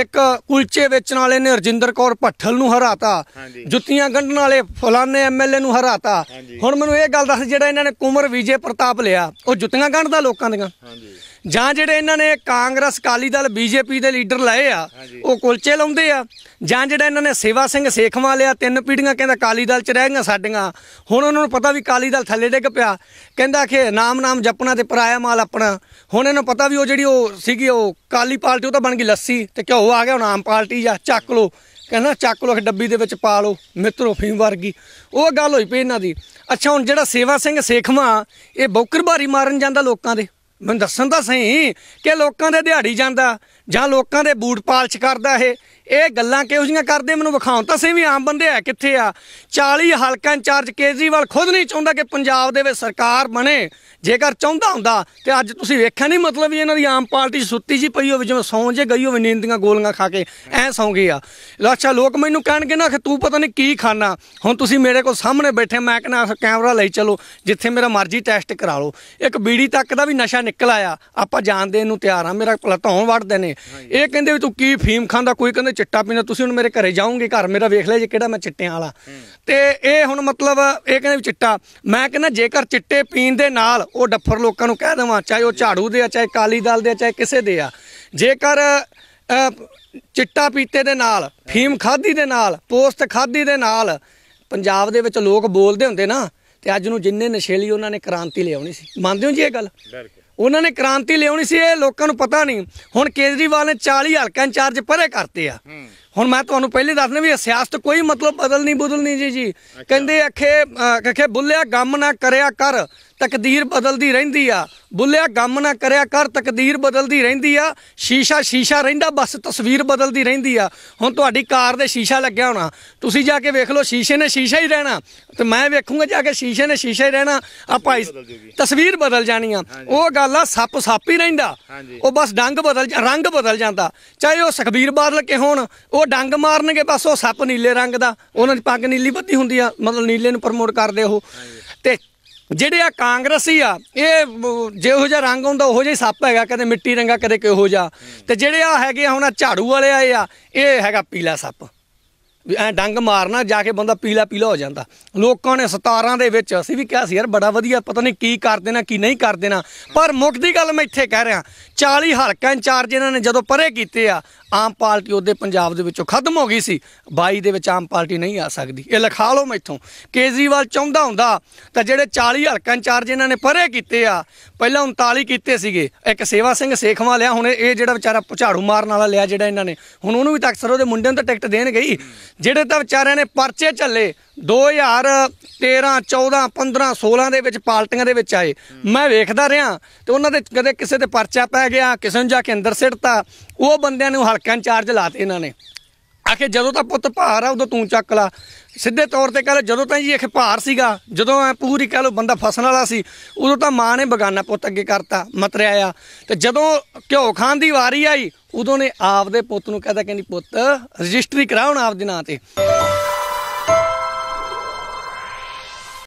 ਇੱਕ ਕੁਲਚੇ ਵੇਚਣ ਵਾਲੇ ਨੇ ਰਜਿੰਦਰ ਕੌਰ ਭੱਠਲ ਨੂੰ ਹਰਾਤਾ ਜੁੱਤੀਆਂ ਗੰਢਣ ਵਾਲੇ ਫਲਾਨੇ ਐਮਐਲਏ ਨੂੰ ਹਰਾਤਾ ਹੁਣ ਮੈਨੂੰ ਇਹ ਗੱਲ ਦੱਸ ਜਿਹੜਾ ਇਹਨਾਂ ਨੇ ਕੁਮਰ ਵਿਜੇ ਪ੍ਰਤਾਪ ਲਿਆ ਉਹ ਜੁੱਤੀਆਂ ਗੰਢਦਾ ਲੋਕਾਂ ਦੀਆਂ ਜਾਂ ਜਿਹੜੇ ਇਹਨਾਂ ਨੇ ਕਾਂਗਰਸ ਕਾਲੀ ਦਲ ਬੀਜੇਪੀ ਦੇ ਲੀਡਰ ਲਏ ਆ ਉਹ ਕੁਲਚੇ ਲਾਉਂਦੇ ਆ ਜਾਂ ਜਿਹੜਾ ਇਹਨਾਂ ਨੇ ਸੇਵਾ ਸਿੰਘ ਸੇਖਵਾ ਲਿਆ ਤਿੰਨ ਪੀੜੀਆਂ ਕਹਿੰਦਾ ਕਾਲੀ ਦਲ 'ਚ ਰਹਿ ਗਈਆਂ ਸਾਡੀਆਂ ਹੁਣ ਉਹਨਾਂ ਨੂੰ ਪਤਾ ਵੀ ਕਾਲੀ ਦਲ ਥੱਲੇ ਡਿੱਗ ਪਿਆ ਕਹਿੰਦਾ ਕਿ ਨਾਮ ਨਾਮ ਜਪਣਾ ਤੇ ਪਰਾਇਆ ਮਾਲ ਆਪਣਾ ਹੁਣ ਇਹਨਾਂ ਪਤਾ ਵੀ ਉਹ ਜਿਹੜੀ ਉਹ ਸੀਗੀ ਉਹ ਕਾਲੀ ਪਾਰਟੀ ਉਹ ਤਾਂ ਬਣ ਗਈ ਲੱਸੀ ਤੇ ਕਿਉਂ ਆ ਗਿਆ ਹੁਣ ਆਮ ਪਾਰਟੀ ਜਾਂ ਚੱਕ ਲੋ ਕਹਿੰਦਾ ਚੱਕ ਲੋ ਡੱਬੀ ਦੇ ਵਿੱਚ ਪਾ ਲੋ ਮਿੱਤਰੋ ਫੀਮ ਵਰਗੀ ਉਹ ਗੱਲ ਹੋਈ ਪਈ ਇਹਨਾਂ ਦੀ ਅੱਛਾ ਹੁਣ ਜਿਹੜਾ ਸੇਵਾ ਸਿੰਘ ਸੇਖਵਾ ਇਹ ਬੌਕਰ ਭਾਰੀ ਮਾਰਨ ਜਾਂਦਾ ਲੋਕਾਂ ਦੇ ਮੈਨੂੰ ਦੱਸਣ ਤਾਂ ਸਹੀ ਕਿ ਲੋਕਾਂ ਦੇ ਦਿਹਾੜੀ ਜਾਂਦਾ ਜਾਂ ਲੋਕਾਂ ਦੇ ਬੂਟ ਪਾਲਚ ਕਰਦਾ ਇਹ ਇਹ ਗੱਲਾਂ ਕਿਹੋ ਜੀਆਂ ਕਰਦੇ ਮੈਨੂੰ ਵਿਖਾਉਣ ਤਾਂ ਸਹੀ ਵੀ ਆਮ ਬੰਦੇ ਆ ਕਿੱਥੇ ਆ 40 ਹਲਕਾ ਇੰਚਾਰਜ ਕੇਜਰੀਵਾਲ ਖੁਦ ਨਹੀਂ ਚਾਹੁੰਦਾ ਕਿ ਪੰਜਾਬ ਦੇ ਵਿੱਚ ਸਰਕਾਰ ਬਣੇ ਜੇਕਰ ਚਾਹੁੰਦਾ ਹੁੰਦਾ ਤੇ ਅੱਜ ਤੁਸੀਂ ਵੇਖਿਆ ਨਹੀਂ ਮਤਲਬ ਵੀ ਇਹਨਾਂ ਦੀ ਆਮ ਪਾਰਟੀ ਸੁੱਤੀ ਜੀ ਪਈ ਹੋਵੇ ਜਿਵੇਂ ਸੌਂ ਜੇ ਗਈ ਹੋਵੇ ਨੀਂਦ ਦੀਆਂ ਗੋਲੀਆਂ ਖਾ ਕੇ ਐ ਸੌਂ ਗਏ ਆ ਅੱਛਾ ਲੋਕ ਮੈਨੂੰ ਕਹਿਣਗੇ ਨਾ ਕਿ ਤੂੰ ਪਤਾ ਨਹੀਂ ਕੀ ਖਾਣਾ ਹੁਣ ਤੁਸੀਂ ਮੇਰੇ ਕੋਲ ਸਾਹਮਣੇ ਬੈਠੇ ਮੈਂ ਕਹਿੰਦਾ ਕੈਮਰਾ ਲਈ ਚਲੋ ਜਿੱਥੇ ਮੇਰਾ ਮਰਜ਼ੀ ਟੈਸਟ ਕਰਾ ਲਓ ਇੱਕ ਬੀੜੀ ਤੱਕ ਦਾ ਵੀ ਨਸ਼ਾ ਨਿਕਲ ਆਇਆ ਆਪਾਂ ਜਾਣਦੇ ਇਹਨੂੰ ਤਿਆਰ ਆ ਮੇਰਾ ਭਲਾ ਧੌਣ ਵੜਦੇ ਨੇ ਇਹ ਕਹਿੰਦੇ ਵੀ ਤੂੰ ਕੀ ਫੀਮ ਖਾਂਦਾ ਕੋਈ ਕਹਿੰਦਾ ਵੀ ਚਿੱਟਾ ਪੀਣਾ ਤੁਸੀਂ ਹੁਣ ਮੇਰੇ ਘਰੇ ਜਾਓਗੇ ਘਰ ਮੇਰਾ ਵੇਖ ਲੈ ਜੇ ਕਿਹੜਾ ਮੈਂ ਚਿੱਟਿਆਂ ਵਾਲਾ ਤੇ ਇਹ ਹੁਣ ਮਤਲਬ ਇਹ ਕਹਿੰਦੇ ਵੀ ਚਿੱਟਾ ਮੈਂ ਕਹਿੰਦਾ ਜੇਕਰ ਚਿੱਟੇ ਪੀਣ ਦੇ ਨਾਲ ਉਹ ਡੱਫਰ ਲੋਕਾਂ ਨੂੰ ਕਹਿ ਦੇਵਾਂ ਚਾਹੇ ਉਹ ਝਾੜੂ ਦੇ ਆ ਚਾਹੇ ਕਾਲੀ ਦਲ ਦੇ ਆ ਚਾਹੇ ਕਿਸੇ ਦੇ ਆ ਜੇਕਰ ਚਿੱਟਾ ਪੀਤੇ ਦੇ ਨਾਲ ਫੀਮ ਖਾਦੀ ਦੇ ਨਾਲ ਪੋਸਟ ਖਾਦੀ ਦੇ ਨਾਲ ਪੰਜਾਬ ਦੇ ਵਿੱਚ ਲੋਕ ਬੋਲਦੇ ਹੁੰਦੇ ਨਾ ਤੇ ਅੱਜ ਨੂੰ ਜਿੰਨੇ ਨਸ਼ੇਲੀ ਉਹਨਾਂ ਨੇ ਕ੍ਰਾਂਤੀ ਲਿਆਉਣੀ ਸੀ ਮੰਨਦੇ ਹੋ ਜੀ ਇਹ ਗੱਲ ਬਿਲਕੁਲ ਉਹਨਾਂ ਨੇ ਕ੍ਰਾਂਤੀ ਲਿਆਉਣੀ ਸੀ ਇਹ ਲੋਕਾਂ ਨੂੰ ਪਤਾ ਨਹੀਂ ਹੁਣ ਕੇਜਰੀਵਾਲ ਨੇ 40 ਹਲਕਾ ਇੰਚਾਰਜ ਪਰੇ ਕਰਤੇ ਆ ਹੁਣ ਮੈਂ ਤੁਹਾਨੂੰ ਪਹਿਲੇ ਦੱਸਣਾ ਵੀ ਸਿਆਸਤ ਕੋਈ ਮਤਲਬ ਬਦਲ ਨਹੀਂ ਬਦਲ ਨਹੀਂ ਜੀ ਜੀ ਕਹਿੰਦੇ ਅਖੇ ਅਖੇ ਬੁੱਲਿਆ ਗਮ ਨਾ ਕਰਿਆ ਕਰ ਤਕਦੀਰ ਬਦਲਦੀ ਰਹਿੰਦੀ ਆ ਬੁੱਲਿਆ ਗਮ ਨਾ ਕਰਿਆ ਕਰ ਤਕਦੀਰ ਬਦਲਦੀ ਰਹਿੰਦੀ ਆ ਸ਼ੀਸ਼ਾ ਸ਼ੀਸ਼ਾ ਰਹਿੰਦਾ ਬਸ ਤਸਵੀਰ ਬਦਲਦੀ ਰਹਿੰਦੀ ਆ ਹੁਣ ਤੁਹਾਡੀ ਕਾਰ ਦੇ ਸ਼ੀਸ਼ਾ ਲੱਗਿਆ ਹੋਣਾ ਤੁਸੀਂ ਜਾ ਕੇ ਵੇਖ ਲਓ ਸ਼ੀਸ਼ੇ ਨੇ ਸ਼ੀਸ਼ਾ ਹੀ ਰਹਿਣਾ ਤੇ ਮੈਂ ਵੇਖੂੰਗਾ ਜਾ ਕੇ ਸ਼ੀਸ਼ੇ ਨੇ ਸ਼ੀਸ਼ਾ ਹੀ ਰਹਿਣਾ ਆ ਭਾਈ ਤਸਵੀਰ ਬਦਲ ਜਾਣੀ ਆ ਉਹ ਗੱਲ ਆ ਸੱਪ ਸੱਪ ਹੀ ਰਹਿੰਦਾ ਉਹ ਬਸ ਡੰਗ ਬਦਲ ਰੰਗ ਬਦਲ ਜਾਂਦਾ ਚਾਹੇ ਉਹ ਸੁਖਬੀਰ ਬਾਦਲ ਕੇ ਹੋਣ ਉਹ ਡੰਗ ਮਾਰਨਗੇ ਬਸ ਉਹ ਸੱਪ ਨੀਲੇ ਰੰਗ ਦਾ ਉਹਨਾਂ ਦੀ ਪੱਗ ਨੀਲੀ ਬੱਤੀ ਹੁੰਦੀ ਆ ਮਤਲਬ ਨੀਲੇ ਨੂੰ ਪ੍ਰਮੋਟ ਕਰਦੇ ਉਹ ਜਿਹੜੇ ਆ ਕਾਂਗਰਸੀ ਆ ਇਹ ਜਿਹੋ ਜਿਹਾ ਰੰਗ ਹੁੰਦਾ ਉਹੋ ਜਿਹਾ ਸੱਪ ਹੈਗਾ ਕਦੇ ਮਿੱਟੀ ਰੰਗਾ ਕਦੇ ਕਿਹੋ ਜਿਹਾ ਤੇ ਜਿਹੜੇ ਆ ਹੈਗੇ ਹੁਣ ਝਾੜੂ ਵਾਲੇ ਆਏ ਆ ਇਹ ਹੈਗਾ ਪੀਲਾ ਸੱਪ ਵੀ ਐ ਡੰਗ ਮਾਰਨਾ ਜਾ ਕੇ ਬੰਦਾ ਪੀਲਾ ਪੀਲਾ ਹੋ ਜਾਂਦਾ ਲੋਕਾਂ ਨੇ 17 ਦੇ ਵਿੱਚ ਅਸੀਂ ਵੀ ਕਿਹਾ ਸੀ ਯਾਰ ਬੜਾ ਵਧੀਆ ਪਤਾ ਨਹੀਂ ਕੀ ਕਰ ਦੇਣਾ ਕੀ ਨਹੀਂ ਕਰ ਦੇਣਾ ਪਰ ਮੁੱਖ ਦੀ ਗੱਲ ਮੈਂ ਇੱਥੇ ਕਹਿ ਰਿਹਾ 40 ਹਲਕਾ ਇੰਚਾਰਜ ਇਹਨਾਂ ਨੇ ਜਦੋਂ ਪਰੇ ਕੀਤੇ ਆ ਆਮ ਪਾਰਟੀ ਉਹਦੇ ਪੰਜਾਬ ਦੇ ਵਿੱਚੋਂ ਖਤਮ ਹੋ ਗਈ ਸੀ 22 ਦੇ ਵਿੱਚ ਆਮ ਪਾਰਟੀ ਨਹੀਂ ਆ ਸਕਦੀ ਇਹ ਲਿਖਾ ਲਓ ਮੈਥੋਂ ਕੇਜਰੀਵਾਲ ਚਾਹੁੰਦਾ ਹੁੰਦਾ ਤਾਂ ਜਿਹੜੇ 40 ਹਲਕਾ ਇੰਚਾਰਜ ਇਹਨਾਂ ਨੇ ਪਰੇ ਕੀਤੇ ਆ ਪਹਿਲਾਂ 39 ਕੀਤੇ ਸੀਗੇ ਇੱਕ ਸੇਵਾ ਸਿੰਘ ਸੇਖਵਾ ਲਿਆ ਹੁਣ ਇਹ ਜਿਹੜਾ ਵਿਚਾਰਾ ਝਾੜੂ ਮਾਰਨ ਵਾਲਾ ਲਿਆ ਜਿਹੜਾ ਇਹਨਾਂ ਨੇ ਹੁਣ ਉਹਨੂੰ ਵੀ ਤਾਂ ਅਕਸਰ ਉਹਦੇ ਮੁੰਡੇ ਨੂੰ ਤਾਂ ਟਿਕਟ ਦੇਣ ਗਈ ਜਿਹੜੇ ਤਾਂ ਵਿਚਾਰਿਆਂ ਨੇ ਪਰਚੇ ਝੱਲੇ 2013 14 15 16 ਦੇ ਵਿੱਚ ਪਾਰਟੀਆਂ ਦੇ ਵਿੱਚ ਆਏ ਮੈਂ ਵੇਖਦਾ ਰਿਹਾ ਤੇ ਉਹਨਾਂ ਦੇ ਕਦੇ ਕਿਸੇ ਤੇ ਪਰਚਾ ਪੈ ਗਿਆ ਕਿਸੇ ਨੂੰ ਜਾ ਕੇ ਅੰਦਰ ਸਿੱਟਤਾ ਉਹ ਬੰਦਿਆਂ ਨੂੰ ਹਲਕਾ ਚਾਰਜ ਲਾਤੇ ਇਹਨਾਂ ਨੇ ਆਖੇ ਜਦੋਂ ਤਾਂ ਪੁੱਤ ਭਾਰ ਆ ਉਦੋਂ ਤੂੰ ਚੱਕ ਲਾ ਸਿੱਧੇ ਤੌਰ ਤੇ ਕਹਿੰਦੇ ਜਦੋਂ ਤਾਂ ਜੀ ਇਹ ਭਾਰ ਸੀਗਾ ਜਦੋਂ ਐ ਪੂਰੀ ਕਹ ਲੋ ਬੰਦਾ ਫਸਣ ਵਾਲਾ ਸੀ ਉਦੋਂ ਤਾਂ ਮਾਂ ਨੇ ਬਗਾਨਾ ਪੁੱਤ ਅੱਗੇ ਕਰਤਾ ਮਤਰਿਆ ਆ ਤੇ ਜਦੋਂ ਘਿਓ ਖਾਨ ਦੀ ਵਾਰੀ ਆਈ ਉਦੋਂ ਨੇ ਆਪਦੇ ਪੁੱਤ ਨੂੰ ਕਹਦਾ ਕਹਿੰਦੀ ਪੁੱਤ ਰਜਿਸਟਰੀ ਕਰਾਉਣ ਆਪਦੇ ਨਾਂ ਤੇ